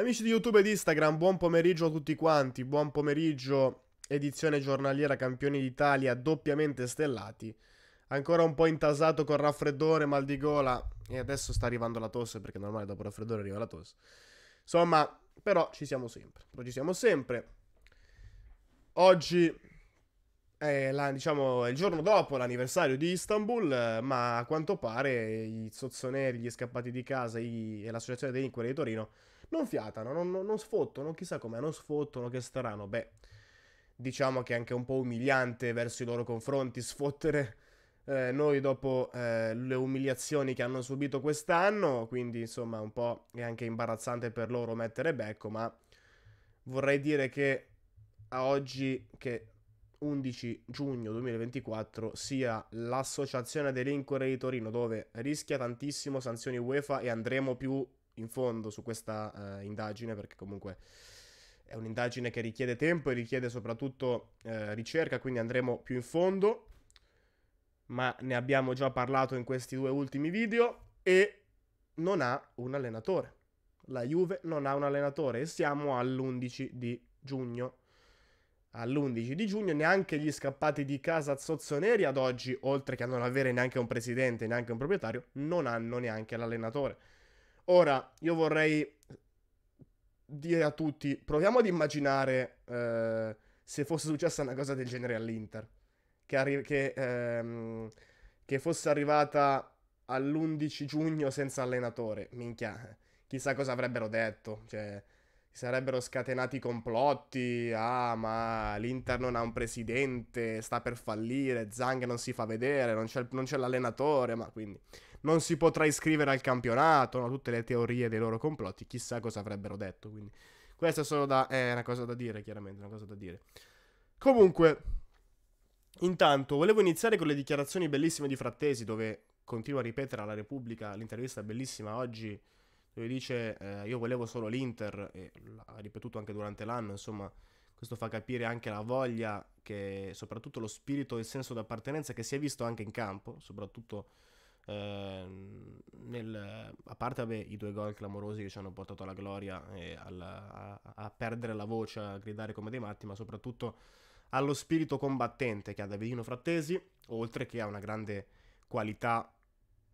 Amici di YouTube ed Instagram, buon pomeriggio a tutti quanti, buon pomeriggio edizione giornaliera Campioni d'Italia doppiamente stellati. Ancora un po' intasato con raffreddore, mal di gola e adesso sta arrivando la tosse perché normale dopo il raffreddore arriva la tosse. Insomma, però ci siamo sempre, però ci siamo sempre. Oggi è, la, diciamo, è il giorno dopo l'anniversario di Istanbul, ma a quanto pare i zozzoneri, gli scappati di casa i, e l'associazione dei Inquiri di Torino non fiatano, non, non, sfottono, chissà com'è, non sfottono, che strano. Beh, diciamo che è anche un po' umiliante verso i loro confronti sfottere eh, noi dopo eh, le umiliazioni che hanno subito quest'anno, quindi insomma un po' è anche imbarazzante per loro mettere becco, ma vorrei dire che a oggi che 11 giugno 2024 sia l'Associazione dei Rincore di Torino dove rischia tantissimo sanzioni UEFA e andremo più in fondo su questa uh, indagine, perché comunque è un'indagine che richiede tempo e richiede soprattutto uh, ricerca, quindi andremo più in fondo, ma ne abbiamo già parlato in questi due ultimi video e non ha un allenatore. La Juve non ha un allenatore e siamo all'11 di giugno all'11 di giugno, neanche gli scappati di casa Zozzoneri ad oggi, oltre che a non avere neanche un presidente, neanche un proprietario, non hanno neanche l'allenatore. Ora, io vorrei dire a tutti, proviamo ad immaginare eh, se fosse successa una cosa del genere all'Inter, che, arri- che, ehm, che fosse arrivata all'11 giugno senza allenatore, minchia, eh, chissà cosa avrebbero detto, cioè si sarebbero scatenati complotti, ah ma l'Inter non ha un presidente, sta per fallire, Zang non si fa vedere, non c'è, non c'è l'allenatore, ma quindi non si potrà iscrivere al campionato, no? tutte le teorie dei loro complotti, chissà cosa avrebbero detto. Quindi questa è solo da, eh, una cosa da dire, chiaramente, una cosa da dire. Comunque, intanto, volevo iniziare con le dichiarazioni bellissime di Frattesi, dove continua a ripetere alla Repubblica l'intervista bellissima oggi, dove dice eh, io volevo solo l'Inter, e l'ha ripetuto anche durante l'anno, insomma... Questo fa capire anche la voglia, che, soprattutto lo spirito e il senso d'appartenenza che si è visto anche in campo, soprattutto Ehm, nel, a parte vabbè, i due gol clamorosi che ci hanno portato alla gloria e alla, a, a, perdere la voce, a gridare come dei matti, ma soprattutto allo spirito combattente che ha Davidino Frattesi, oltre che a una grande qualità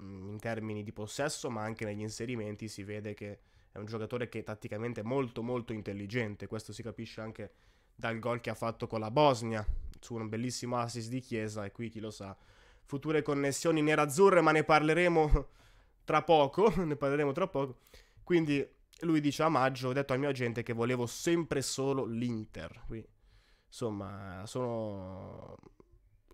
in termini di possesso, ma anche negli inserimenti si vede che è un giocatore che tatticamente è molto molto intelligente, questo si capisce anche dal gol che ha fatto con la Bosnia su un bellissimo assist di Chiesa e qui chi lo sa future connessioni nerazzurre, ma ne parleremo tra poco, ne parleremo tra poco. Quindi lui dice a maggio, ho detto al mio agente che volevo sempre solo l'Inter. Quindi, insomma, sono...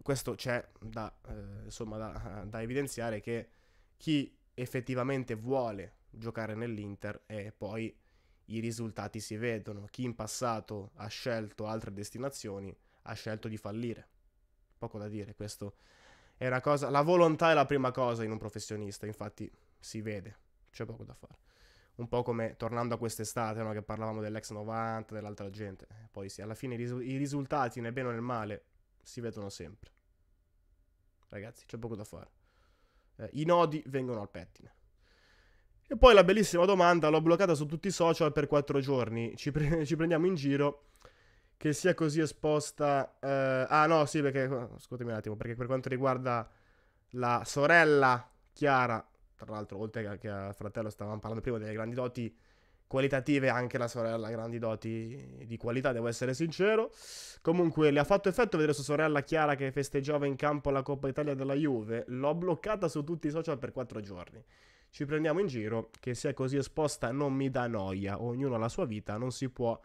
Questo c'è da, eh, insomma, da, da evidenziare che chi effettivamente vuole giocare nell'Inter e poi i risultati si vedono. Chi in passato ha scelto altre destinazioni ha scelto di fallire. Poco da dire, questo è una cosa, la volontà è la prima cosa in un professionista, infatti si vede, c'è poco da fare. Un po' come tornando a quest'estate, no? che parlavamo dell'ex 90, dell'altra gente. Eh, poi sì, alla fine i, i risultati, nel bene o nel male, si vedono sempre. Ragazzi, c'è poco da fare. Eh, I nodi vengono al pettine. E poi la bellissima domanda, l'ho bloccata su tutti i social per quattro giorni, ci, pre- ci prendiamo in giro che sia così esposta. Eh... ah, no, sì, perché. Scusatemi un attimo, perché per quanto riguarda la sorella Chiara, tra l'altro, oltre che al fratello, stavamo parlando prima delle grandi doti qualitative, anche la sorella ha grandi doti di qualità, devo essere sincero. Comunque, le ha fatto effetto vedere sua sorella Chiara che festeggiava in campo la Coppa Italia della Juve. L'ho bloccata su tutti i social per quattro giorni. Ci prendiamo in giro, che sia così esposta non mi dà noia, ognuno ha la sua vita, non si può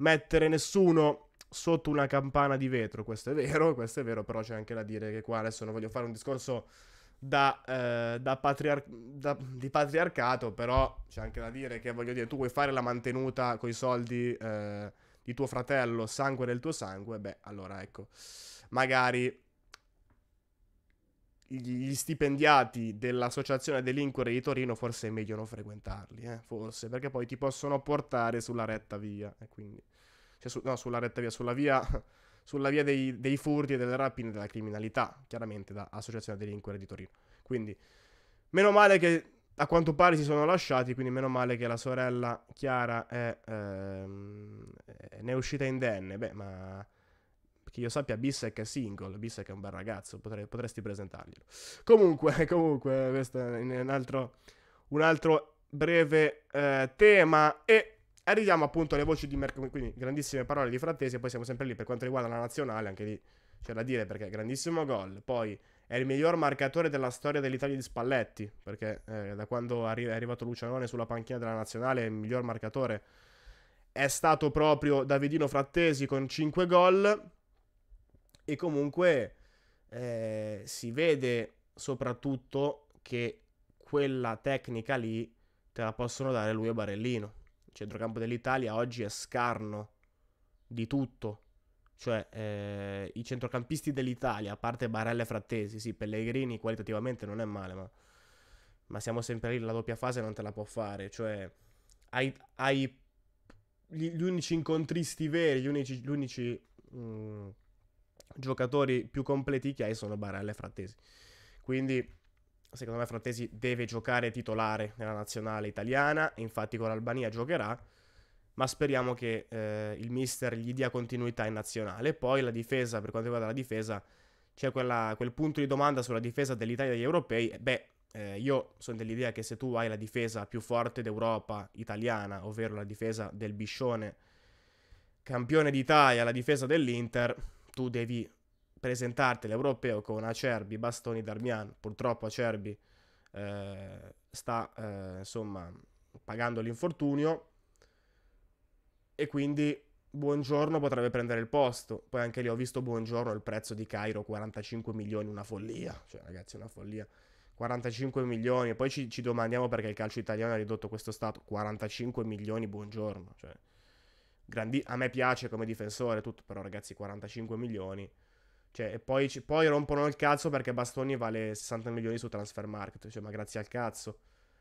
mettere nessuno sotto una campana di vetro, questo è vero, questo è vero, però c'è anche da dire che qua adesso non voglio fare un discorso da, eh, da, patriar- da, di patriarcato, però c'è anche da dire che voglio dire, tu vuoi fare la mantenuta con i soldi eh, di tuo fratello, sangue del tuo sangue, beh, allora ecco, magari gli stipendiati dell'associazione delinquere di Torino forse è meglio non frequentarli, eh? forse, perché poi ti possono portare sulla retta via, e quindi, cioè su, no, sulla retta via, sulla via, sulla via dei, dei, furti e delle rapine della criminalità, chiaramente da associazione delinquere di Torino. Quindi, meno male che a quanto pare si sono lasciati, quindi meno male che la sorella Chiara è, ehm, ne è uscita indenne, beh, ma perché io sappia Bissek è single, Bissek è un bel ragazzo, potrei, potresti presentarglielo. Comunque, comunque, questo è un altro, un altro breve eh, tema e arriviamo appunto alle voci di mercoledì, quindi grandissime parole di Frattesi e poi siamo sempre lì per quanto riguarda la nazionale, anche lì c'è da dire perché grandissimo gol, poi è il miglior marcatore della storia dell'Italia di Spalletti, perché eh, da quando arri- è arrivato Lucianone sulla panchina della nazionale il miglior marcatore è stato proprio Davidino Frattesi con 5 gol e comunque eh, si vede soprattutto che quella tecnica lì te la possono dare lui e Barellino. Il centrocampo dell'Italia oggi è scarno di tutto. Cioè, eh, i centrocampisti dell'Italia, a parte Barella e Frattesi, sì, Pellegrini qualitativamente non è male, ma, ma siamo sempre lì, la doppia fase non te la può fare. Cioè, hai, hai gli, gli, unici incontristi veri, gli unici... Gli unici mh, mm, giocatori più completi che hai sono Barella e Frattesi. Quindi secondo me Frattesi deve giocare titolare nella nazionale italiana, infatti con l'Albania giocherà, ma speriamo che eh, il mister gli dia continuità in nazionale. Poi la difesa, per quanto riguarda la difesa, c'è quella, quel punto di domanda sulla difesa dell'Italia e degli europei. Beh, eh, io sono dell'idea che se tu hai la difesa più forte d'Europa italiana, ovvero la difesa del Biscione, campione d'Italia, la difesa dell'Inter, tu devi presentarti all'europeo con Acerbi, Bastoni, Darmian. Purtroppo Acerbi eh, sta eh, insomma pagando l'infortunio e quindi Buongiorno potrebbe prendere il posto. Poi anche lì ho visto Buongiorno il prezzo di Cairo 45 milioni, una follia. Cioè ragazzi, una follia. 45 milioni, e poi ci, ci domandiamo perché il calcio italiano ha ridotto questo stato. 45 milioni, buongiorno. Cioè, grandi- a me piace come difensore, tutto, però ragazzi 45 milioni. Cioè, e poi, c- poi rompono il cazzo perché Bastoni vale 60 milioni su Transfer Market. Cioè, ma grazie al cazzo.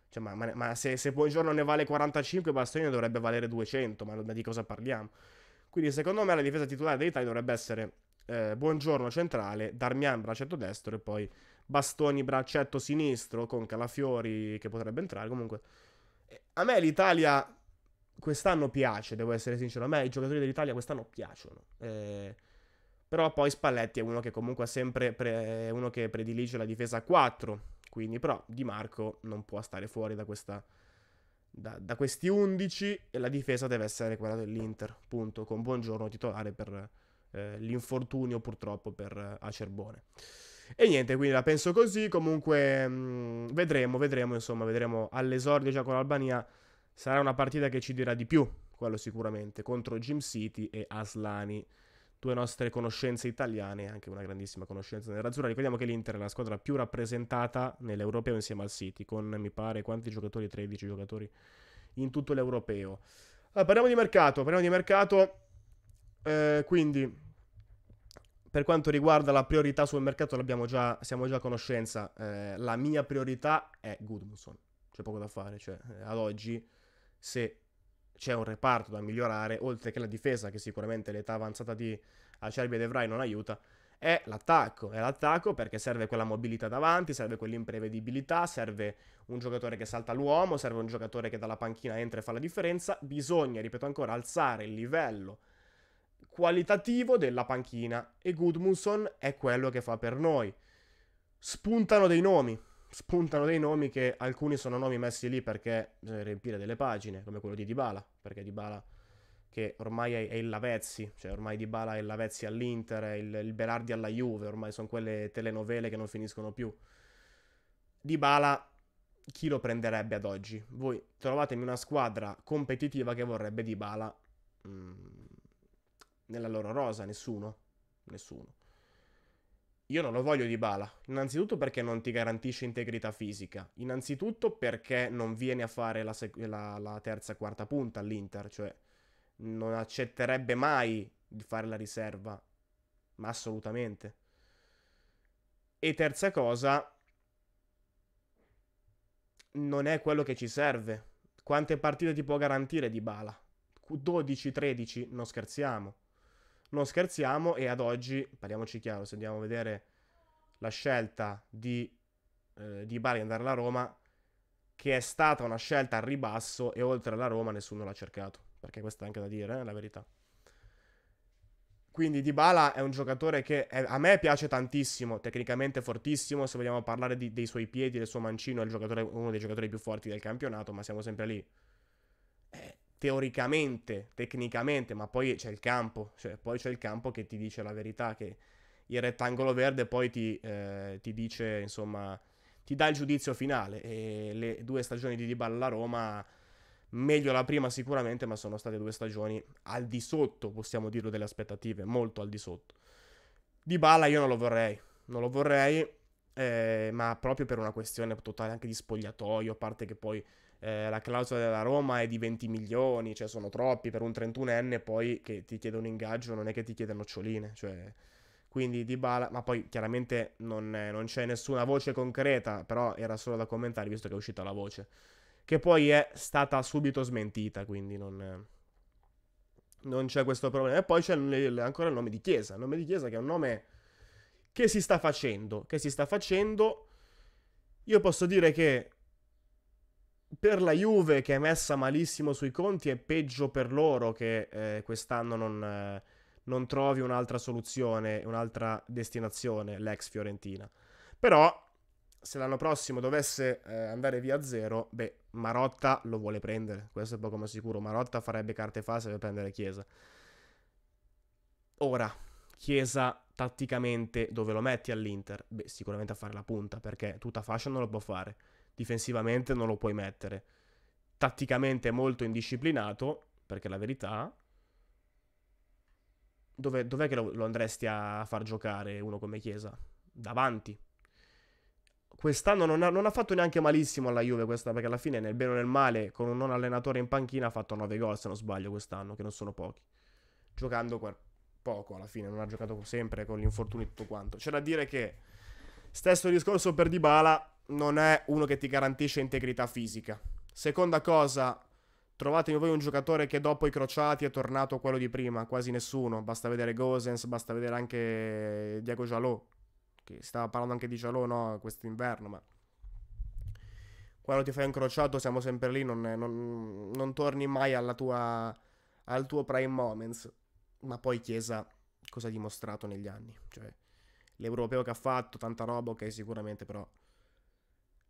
Cioè, ma, ma, ma se, se Buongiorno ne vale 45, Bastoni ne dovrebbe valere 200. Ma di cosa parliamo? Quindi, secondo me, la difesa titolare dell'Italia dovrebbe essere eh, Buongiorno centrale, Darmian braccetto destro e poi Bastoni braccetto sinistro con Calafiori che potrebbe entrare. Comunque, eh, a me l'Italia quest'anno piace, devo essere sincero. A me i giocatori dell'Italia quest'anno piacciono. Eh, però poi Spalletti è uno che comunque ha sempre pre- uno che predilige la difesa a 4. Quindi, però, Di Marco non può stare fuori da, questa, da, da questi 11 e la difesa deve essere quella dell'Inter, punto, con buongiorno titolare per eh, l'infortunio purtroppo per eh, Acerbone. E niente, quindi la penso così, comunque mh, mm, vedremo, vedremo, insomma, vedremo all'esordio già con l'Albania Sarà una partita che ci dirà di più, quello sicuramente, contro Jim City e Aslani, due nostre conoscenze italiane, anche una grandissima conoscenza nell'azzurra. Ricordiamo che l'Inter è la squadra più rappresentata nell'europeo insieme al City, con mi pare quanti giocatori, 13 giocatori in tutto l'europeo. Allora, ah, parliamo di mercato, parliamo di mercato, eh, quindi per quanto riguarda la priorità sul mercato già, siamo già a conoscenza, eh, la mia priorità è Goodmanson, c'è poco da fare, cioè, ad oggi se c'è un reparto da migliorare, oltre che la difesa, che sicuramente l'età avanzata di Acerbi e De non aiuta, è l'attacco. È l'attacco perché serve quella mobilità davanti, serve quell'imprevedibilità, serve un giocatore che salta l'uomo, serve un giocatore che dalla panchina entra e fa la differenza. Bisogna, ripeto ancora, alzare il livello qualitativo della panchina e Goodmunson è quello che fa per noi. Spuntano dei nomi, spuntano dei nomi che alcuni sono nomi messi lì perché bisogna riempire delle pagine, come quello di Dybala, perché Dybala che ormai è, il Lavezzi, cioè ormai Dybala è il Lavezzi all'Inter, il, il Berardi alla Juve, ormai sono quelle telenovele che non finiscono più. Dybala chi lo prenderebbe ad oggi? Voi trovatemi una squadra competitiva che vorrebbe Dybala mh, mm, nella loro rosa, nessuno, nessuno. Io non lo voglio di bala, innanzitutto perché non ti garantisce integrità fisica, innanzitutto perché non viene a fare la, sec- la, la terza quarta punta all'Inter, cioè non accetterebbe mai di fare la riserva, ma assolutamente. E terza cosa, non è quello che ci serve. Quante partite ti può garantire di bala? 12-13, non scherziamo non scherziamo e ad oggi, parliamoci chiaro, se andiamo a vedere la scelta di, eh, di Bari andare alla Roma, che è stata una scelta al ribasso e oltre alla Roma nessuno l'ha cercato, perché questa è anche da dire, eh, la verità. Quindi Dybala è un giocatore che è, a me piace tantissimo, tecnicamente fortissimo, se vogliamo parlare di, dei suoi piedi, del suo mancino, è uno dei giocatori più forti del campionato, ma siamo sempre lì teoricamente, tecnicamente, ma poi c'è il campo, cioè poi c'è il campo che ti dice la verità, che il rettangolo verde poi ti, eh, ti dice, insomma, ti dà il giudizio finale. E le due stagioni di Dybala alla Roma, meglio la prima sicuramente, ma sono state due stagioni al di sotto, possiamo dirlo, delle aspettative, molto al di sotto. Dybala io non lo vorrei, non lo vorrei, eh, ma proprio per una questione totale anche di spogliatoio, a parte che poi eh, la clausola della Roma è di 20 milioni, cioè sono troppi per un 31enne poi che ti chiede un ingaggio, non è che ti chiede noccioline, cioè... Quindi Dybala, ma poi chiaramente non, eh, non c'è nessuna voce concreta, però era solo da commentare visto che è uscita la voce, che poi è stata subito smentita, quindi non... Eh non c'è questo problema. E poi c'è ancora il nome di Chiesa. Il nome di Chiesa che è un nome che si sta facendo. Che si sta facendo. Io posso dire che per la Juve che è messa malissimo sui conti è peggio per loro che eh, quest'anno non, eh, non, trovi un'altra soluzione, un'altra destinazione, l'ex Fiorentina. Però se l'anno prossimo dovesse eh, andare via a zero, beh, Marotta lo vuole prendere, questo è poco ma sicuro, Marotta farebbe carte false per prendere Chiesa. Ora, Chiesa tatticamente dove lo metti all'Inter? Beh, sicuramente a fare la punta perché tutta fascia non lo può fare difensivamente non lo puoi mettere. Tatticamente è molto indisciplinato, perché la verità... Dov'è, dov'è che lo, lo andresti a far giocare uno come Chiesa? Davanti. Quest'anno non ha, non ha, fatto neanche malissimo alla Juve questa, perché alla fine nel bene o nel male, con un non allenatore in panchina, ha fatto 9 gol, se non sbaglio, quest'anno, che non sono pochi. Giocando quel poco alla fine, non ha giocato sempre con gli infortuni e tutto quanto. C'è da dire che stesso discorso per Dybala, non è uno che ti garantisce integrità fisica. Seconda cosa, trovatemi voi un giocatore che dopo i crociati è tornato quello di prima, quasi nessuno. Basta vedere Gosens, basta vedere anche Diego Jalò, che stava parlando anche di Jalò, no, quest'inverno, ma... Quando ti fai un crociato siamo sempre lì, non, non, non torni mai tua, al tuo prime moments. Ma poi Chiesa cosa ha dimostrato negli anni? Cioè, l'europeo che ha fatto, tanta roba, ok, sicuramente però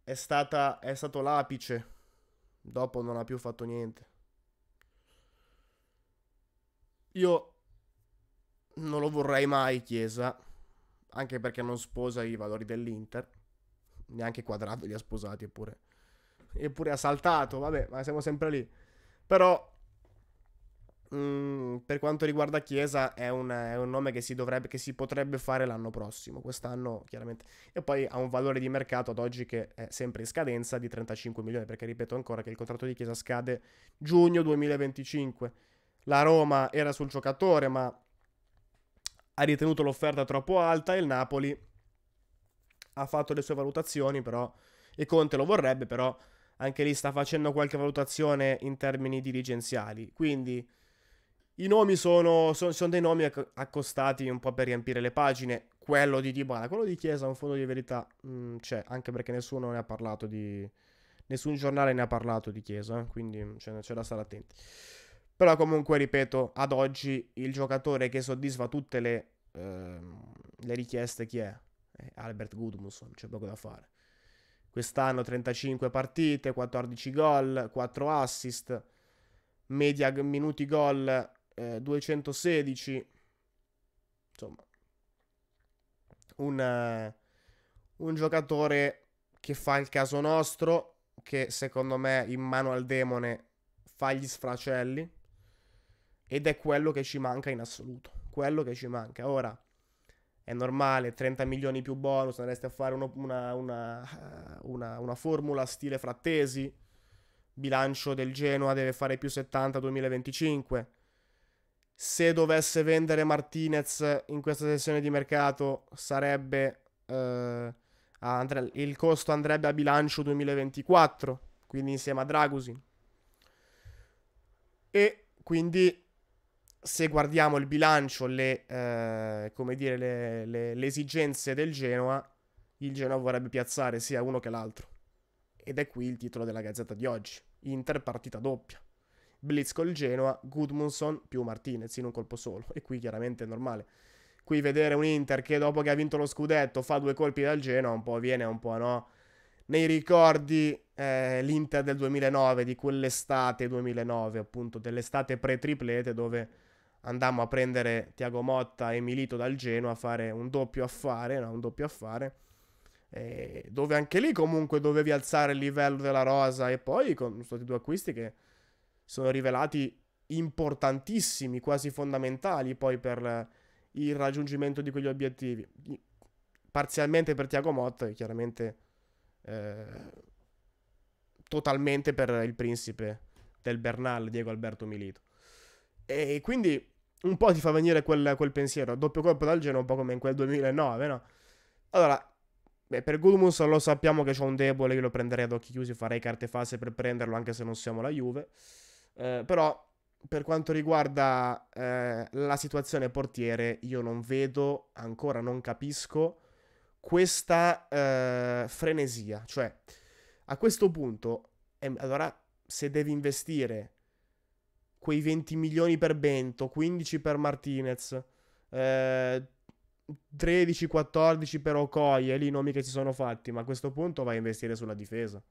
è, stata, è stato l'apice, dopo non ha più fatto niente. Io non lo vorrei mai Chiesa, anche perché non sposa i valori dell'Inter, neanche Quadrato li ha sposati eppure. Eppure ha saltato, vabbè, ma siamo sempre lì. Però Mm, per quanto riguarda Chiesa è un, è un nome che si, dovrebbe, che si, potrebbe fare l'anno prossimo, quest'anno chiaramente. E poi ha un valore di mercato ad oggi che è sempre in scadenza di 35 milioni, perché ripeto ancora che il contratto di Chiesa scade giugno 2025. La Roma era sul giocatore, ma ha ritenuto l'offerta troppo alta e il Napoli ha fatto le sue valutazioni, però, e Conte lo vorrebbe, però anche lì sta facendo qualche valutazione in termini dirigenziali. Quindi i nomi sono, sono, sono dei nomi accostati un po' per riempire le pagine. Quello di Dybala, quello di Chiesa, un fondo di verità mh, mm, c'è, anche perché nessuno ne ha parlato di... Nessun giornale ne ha parlato di Chiesa, quindi cioè, mm, c'è da stare attenti. Però comunque, ripeto, ad oggi il giocatore che soddisfa tutte le, ehm, le richieste chi è? è Albert Gudmusson, c'è poco da fare. Quest'anno 35 partite, 14 gol, 4 assist, media minuti gol eh, 216. Insomma, un, eh, un giocatore che fa il caso nostro, che secondo me in mano al demone fa gli sfracelli. Ed è quello che ci manca in assoluto. Quello che ci manca. Ora, è normale, 30 milioni più bonus, andresti a fare uno, una, una, eh, una, una, formula stile frattesi. Bilancio del Genoa deve fare più 70 2025 se dovesse vendere Martinez in questa sessione di mercato sarebbe eh, andre- il costo andrebbe a bilancio 2024 quindi insieme a Dragusin e quindi se guardiamo il bilancio le, eh, dire, le, le, le esigenze del Genoa il Genoa vorrebbe piazzare sia uno che l'altro ed è qui il titolo della gazzetta di oggi Inter partita doppia blitz col Genoa, Gudmundsson più Martinez in un colpo solo. E qui chiaramente è normale. Qui vedere un Inter che dopo che ha vinto lo scudetto fa due colpi dal Genoa un po' viene un po' no. Nei ricordi eh, l'Inter del 2009, di quell'estate 2009, appunto dell'estate pre-triplete dove andammo a prendere Tiago Motta e Milito dal Genoa a fare un doppio affare, no, un doppio affare. Eh, dove anche lì comunque dovevi alzare il livello della rosa e poi con questi due acquisti che sono rivelati importantissimi, quasi fondamentali poi per il raggiungimento di quegli obiettivi. Parzialmente per Tiago Motta e chiaramente eh, totalmente per il principe del Bernal, Diego Alberto Milito. E quindi un po' ti fa venire quel, quel pensiero, doppio colpo dal Genoa, un po' come in quel 2009, no? Allora, beh, per Gudmunds lo sappiamo che c'è un debole, io lo prenderei ad occhi chiusi, farei carte false per prenderlo anche se non siamo la Juve. Eh, però per quanto riguarda eh, la situazione portiere, io non vedo, ancora non capisco questa eh, frenesia. Cioè, a questo punto, eh, allora se devi investire quei 20 milioni per Bento, 15 per Martinez, 13-14 eh, per Okoye, lì i nomi che si sono fatti, ma a questo punto vai a investire sulla difesa.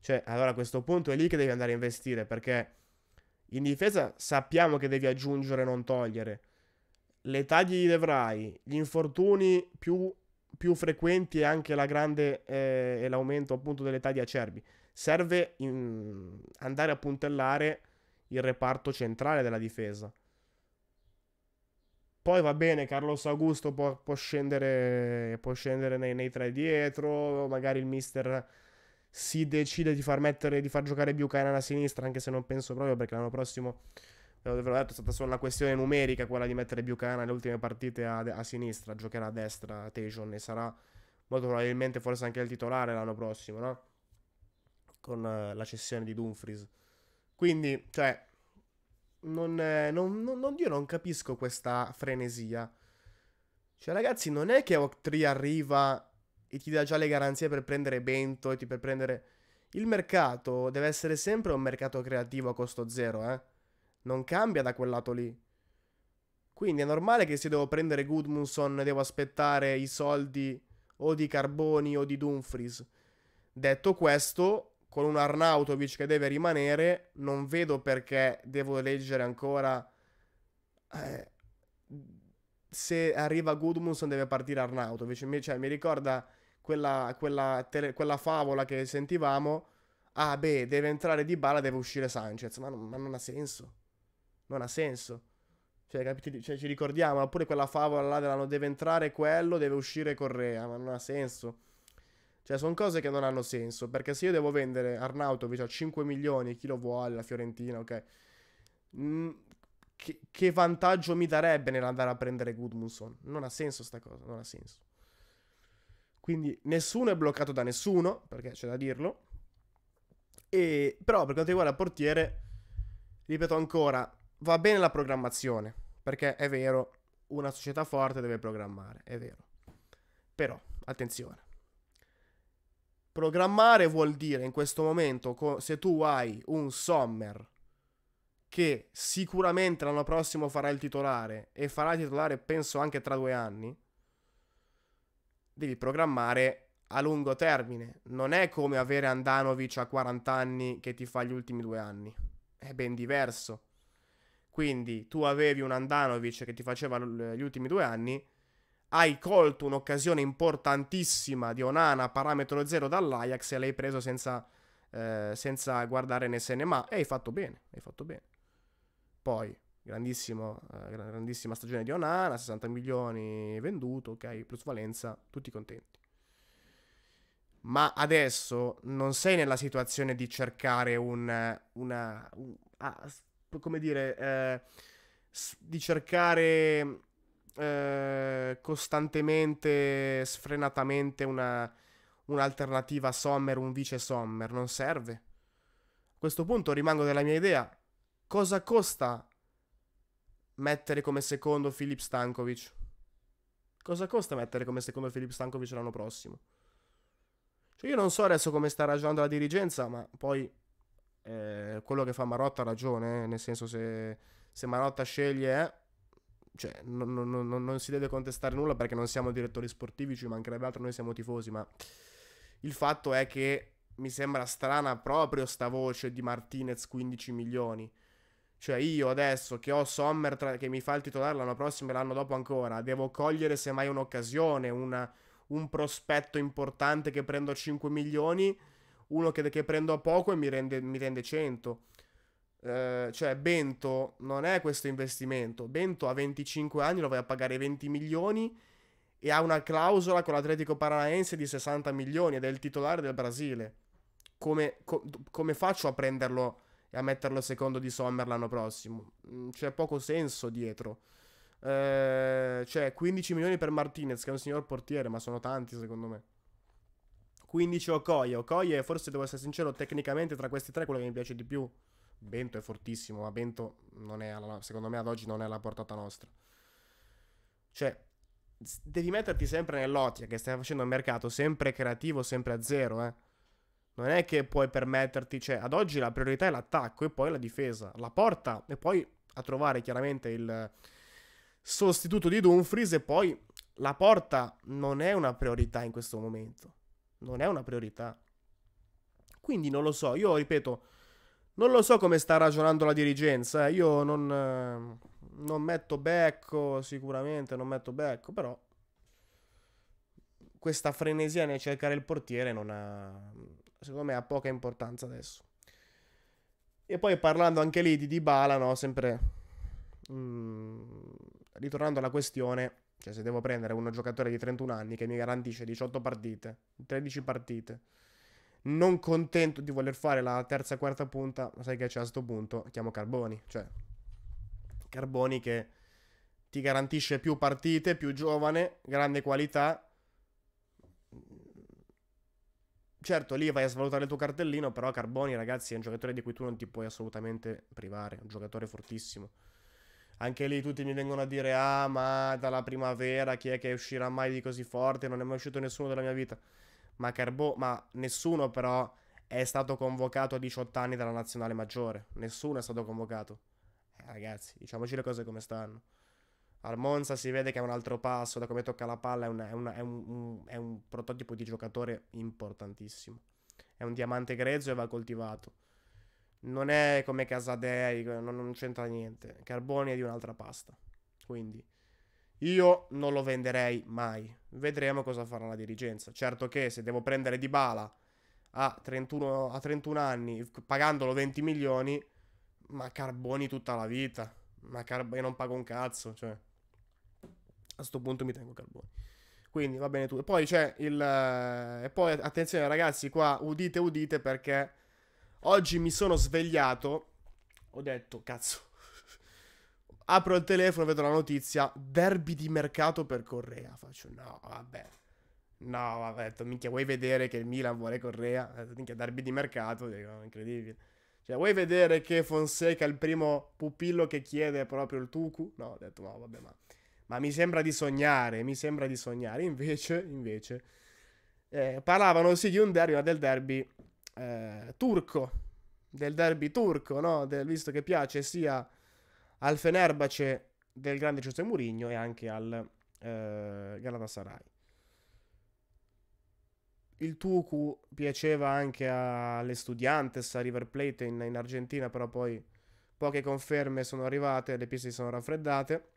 Cioè, allora a questo punto è lì che devi andare a investire, perché in difesa sappiamo che devi aggiungere e non togliere. Le tagli di Devrai, gli infortuni più, più frequenti e anche la grande, eh, e l'aumento appunto delle taglie acerbi. Serve andare a puntellare il reparto centrale della difesa. Poi va bene, Carlos Augusto può, può scendere, può scendere nei, nei, tre dietro, magari il mister si decide di far mettere, di far giocare Buchanan a sinistra, anche se non penso proprio perché l'anno prossimo, ve l'ho detto, è stata solo una questione numerica quella di mettere Buchanan alle ultime partite a, a sinistra, giocherà a destra Tejon e sarà molto probabilmente forse anche il titolare l'anno prossimo, no? Con uh, la cessione di Dumfries. Quindi, cioè, non, eh, non, non, io non capisco questa frenesia. Cioè, ragazzi, non è che Octree arriva e ti dà già le garanzie per prendere Bento e ti per prendere... Il mercato deve essere sempre un mercato creativo a costo zero, eh? Non cambia da quel lato lì. Quindi è normale che se devo prendere Goodmunson devo aspettare i soldi o di Carboni o di Dumfries. Detto questo, con un Arnautovic che deve rimanere, non vedo perché devo leggere ancora... Eh, se arriva Goodmunson deve partire Arnautovic. Mi, cioè, mi ricorda quella, quella, tele, quella favola che sentivamo, ah beh, deve entrare Di Bala, deve uscire Sanchez, ma non, ma non ha senso, non ha senso. Cioè, capite, cioè, ci ricordiamo, oppure quella favola là della deve entrare quello, deve uscire Correa, ma non ha senso. Cioè, sono cose che non hanno senso, perché se io devo vendere Arnautovic a 5 milioni, chi lo vuole, la Fiorentina, ok? Mm, che, che vantaggio mi darebbe nell'andare a prendere Goodmunson? Non ha senso sta cosa, non ha senso. Quindi nessuno è bloccato da nessuno, perché c'è da dirlo. E, però per quanto riguarda il portiere, ripeto ancora, va bene la programmazione, perché è vero, una società forte deve programmare, è vero. Però, attenzione. Programmare vuol dire in questo momento, se tu hai un Sommer che sicuramente l'anno prossimo farà il titolare e farà il titolare penso anche tra due anni, devi programmare a lungo termine. Non è come avere Andanovic a 40 anni che ti fa gli ultimi due anni. È ben diverso. Quindi tu avevi un Andanovic che ti faceva l- gli ultimi due anni, hai colto un'occasione importantissima di Onana parametro zero dall'Ajax e l'hai preso senza, eh, senza guardare né se ne ma e hai fatto bene, hai fatto bene. Poi eh, grandissima stagione di Onana, 60 milioni venduto, ok, plus Valenza, tutti contenti. Ma adesso non sei nella situazione di cercare un, una, un, ah, come dire, eh, di cercare eh, costantemente, sfrenatamente una, un'alternativa Sommer, un vice Sommer, non serve. A questo punto rimango della mia idea. Cosa costa mettere come secondo Filip Stankovic? Cosa costa mettere come secondo Filip Stankovic l'anno prossimo? Cioè io non so adesso come sta ragionando la dirigenza, ma poi eh, quello che fa Marotta ha ragione, eh, nel senso se, se Marotta sceglie... Eh, cioè, non, non, non, non, si deve contestare nulla perché non siamo direttori sportivi, ci mancherebbe altro, noi siamo tifosi, ma il fatto è che mi sembra strana proprio sta voce di Martinez 15 milioni. Cioè io adesso che ho Sommer tra- che mi fa il titolare l'anno prossimo e l'anno dopo ancora, devo cogliere semmai un'occasione, una, un prospetto importante che prendo 5 milioni, uno che, che prendo poco e mi rende, mi rende 100. Eh, cioè Bento non è questo investimento. Bento ha 25 anni lo vai a pagare 20 milioni e ha una clausola con l'Atletico Paranaense di 60 milioni ed è il titolare del Brasile. Come, co- come faccio a prenderlo? e a metterlo secondo di Sommer l'anno prossimo. Mm, c'è poco senso dietro. Eh, c'è cioè, 15 milioni per Martinez, che è un signor portiere, ma sono tanti secondo me. 15 Okoye. Okoye, forse devo essere sincero, tecnicamente tra questi tre quello che mi piace di più. Bento è fortissimo, ma Bento non è alla, secondo me ad oggi non è alla portata nostra. Cioè, devi metterti sempre nell'ottica che stai facendo un mercato sempre creativo, sempre a zero, eh. Non è che puoi permetterti, cioè ad oggi la priorità è l'attacco e poi la difesa, la porta e poi a trovare chiaramente il sostituto di Dumfries e poi la porta non è una priorità in questo momento. Non è una priorità. Quindi non lo so, io ripeto, non lo so come sta ragionando la dirigenza, eh, io non, non metto becco, sicuramente non metto becco, però questa frenesia nel cercare il portiere non ha, secondo me ha poca importanza adesso. E poi parlando anche lì di Dybala, no, sempre mh, mm, ritornando alla questione, cioè se devo prendere uno giocatore di 31 anni che mi garantisce 18 partite, 13 partite, non contento di voler fare la terza quarta punta, ma sai che c'è a questo punto, chiamo Carboni, cioè Carboni che ti garantisce più partite, più giovane, grande qualità Certo, lì vai a svalutare il tuo cartellino, però Carboni, ragazzi, è un giocatore di cui tu non ti puoi assolutamente privare, è un giocatore fortissimo. Anche lì tutti mi vengono a dire, ah, ma dalla primavera chi è che uscirà mai di così forte? Non è mai uscito nessuno della mia vita. Ma Carboni, ma nessuno però è stato convocato a 18 anni dalla nazionale maggiore. Nessuno è stato convocato. Eh, ragazzi, diciamoci le cose come stanno. Al Monza si vede che è un altro passo, da come tocca la palla è, una, è, una, è, un, un, è un prototipo di giocatore importantissimo. È un diamante grezzo e va coltivato. Non è come Casadei, non, non c'entra niente. Carboni è di un'altra pasta. Quindi io non lo venderei mai. Vedremo cosa farà la dirigenza. Certo che se devo prendere Di Bala a 31, a 31 anni, pagandolo 20 milioni, ma Carboni tutta la vita. Ma Carboni non pago un cazzo, cioè a sto punto mi tengo Carboni. Quindi va bene tutto. Poi c'è il... Eh, e poi attenzione ragazzi, qua udite, udite perché oggi mi sono svegliato. Ho detto, cazzo. Apro il telefono, vedo la notizia. Derby di mercato per Correa. Faccio, no, vabbè. No, vabbè, minchia, vuoi vedere che il Milan vuole Correa? Eh, minchia, derby di mercato, dico, incredibile. Cioè, vuoi vedere che Fonseca è il primo pupillo che chiede proprio il Tuku? No, ho detto, no, vabbè, ma ma mi sembra di sognare, mi sembra di sognare. Invece, invece, eh, parlavano sì di un derby, ma del derby eh, turco, del derby turco, no? Del, visto che piace sia al Fenerbace del grande Giuseppe Murigno e anche al eh, Galatasaray. Il Tuku piaceva anche alle Studiantes, a River Plate in, in Argentina, però poi poche conferme sono arrivate, le piste si sono raffreddate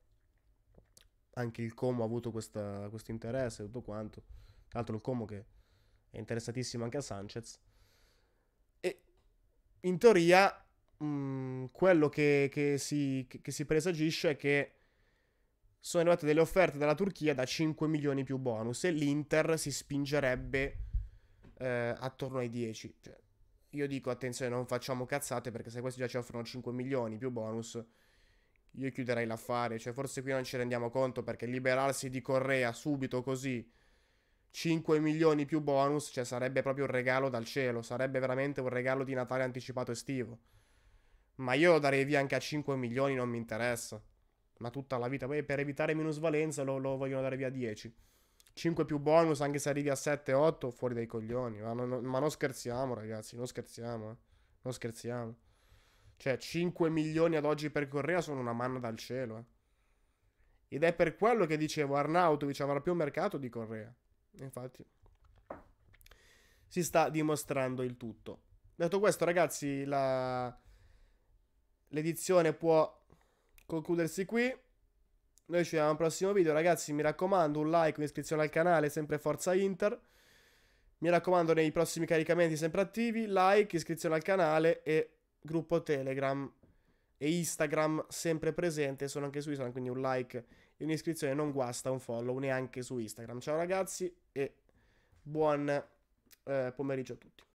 anche il Como ha avuto questa, questo interesse e tutto quanto. Tra l'altro il Como che è interessatissimo anche a Sanchez. E in teoria mh, quello che, che, si, che, che si presagisce è che sono arrivate delle offerte dalla Turchia da 5 milioni più bonus e l'Inter si spingerebbe eh, attorno ai 10. Cioè, io dico attenzione, non facciamo cazzate perché se questi già ci offrono 5 milioni più bonus io chiuderei l'affare. Cioè, forse qui non ci rendiamo conto perché liberarsi di Correa subito così, 5 milioni più bonus, cioè sarebbe proprio un regalo dal cielo. Sarebbe veramente un regalo di Natale anticipato estivo. Ma io lo darei via anche a 5 milioni, non mi interessa. Ma tutta la vita. Poi per evitare minusvalenza lo, lo vogliono dare via a 10. 5 più bonus, anche se arrivi a 7, 8, fuori dai coglioni. Ma non, ma non scherziamo, ragazzi, non scherziamo. Eh. Non scherziamo. Cioè, 5 milioni ad oggi per Correa sono una manna dal cielo. Eh. Ed è per quello che dicevo, Arnautovic avrà più mercato di Correa. Infatti, si sta dimostrando il tutto. Detto questo, ragazzi, la... l'edizione può concludersi qui. Noi ci vediamo al prossimo video, ragazzi. Mi raccomando, un like, un'iscrizione al canale, sempre Forza Inter. Mi raccomando, nei prossimi caricamenti sempre attivi, like, iscrizione al canale e gruppo Telegram e Instagram sempre presente, sono anche su Instagram, quindi un like e un'iscrizione non guasta un follow neanche su Instagram. Ciao ragazzi e buon eh, pomeriggio a tutti.